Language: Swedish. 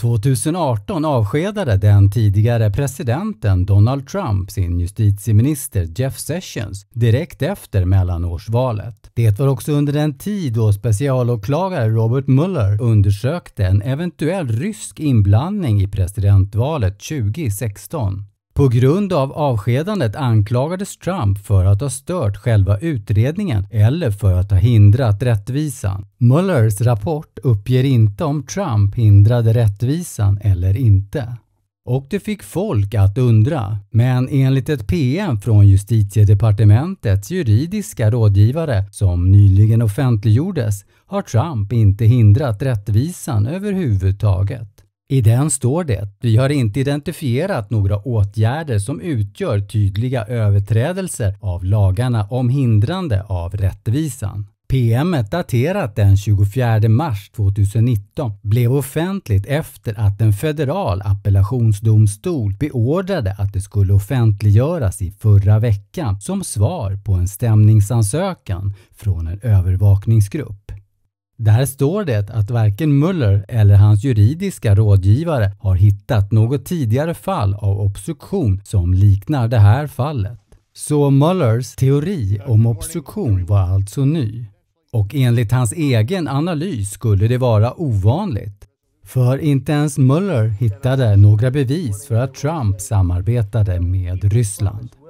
2018 avskedade den tidigare presidenten Donald Trump sin justitieminister Jeff Sessions direkt efter mellanårsvalet. Det var också under den tid då specialåklagare Robert Mueller undersökte en eventuell rysk inblandning i presidentvalet 2016. På grund av avskedandet anklagades Trump för att ha stört själva utredningen eller för att ha hindrat rättvisan. Mullers rapport uppger inte om Trump hindrade rättvisan eller inte. Och det fick folk att undra. Men enligt ett PM från justitiedepartementets juridiska rådgivare som nyligen offentliggjordes har Trump inte hindrat rättvisan överhuvudtaget. I den står det “Vi har inte identifierat några åtgärder som utgör tydliga överträdelser av lagarna om hindrande av rättvisan”. PMet, daterat den 24 mars 2019 blev offentligt efter att en federal appellationsdomstol beordrade att det skulle offentliggöras i förra veckan som svar på en stämningsansökan från en övervakningsgrupp. Där står det att varken Muller eller hans juridiska rådgivare har hittat något tidigare fall av obstruktion som liknar det här fallet. Så Mullers teori om obstruktion var alltså ny. Och enligt hans egen analys skulle det vara ovanligt. För inte ens Mueller hittade några bevis för att Trump samarbetade med Ryssland.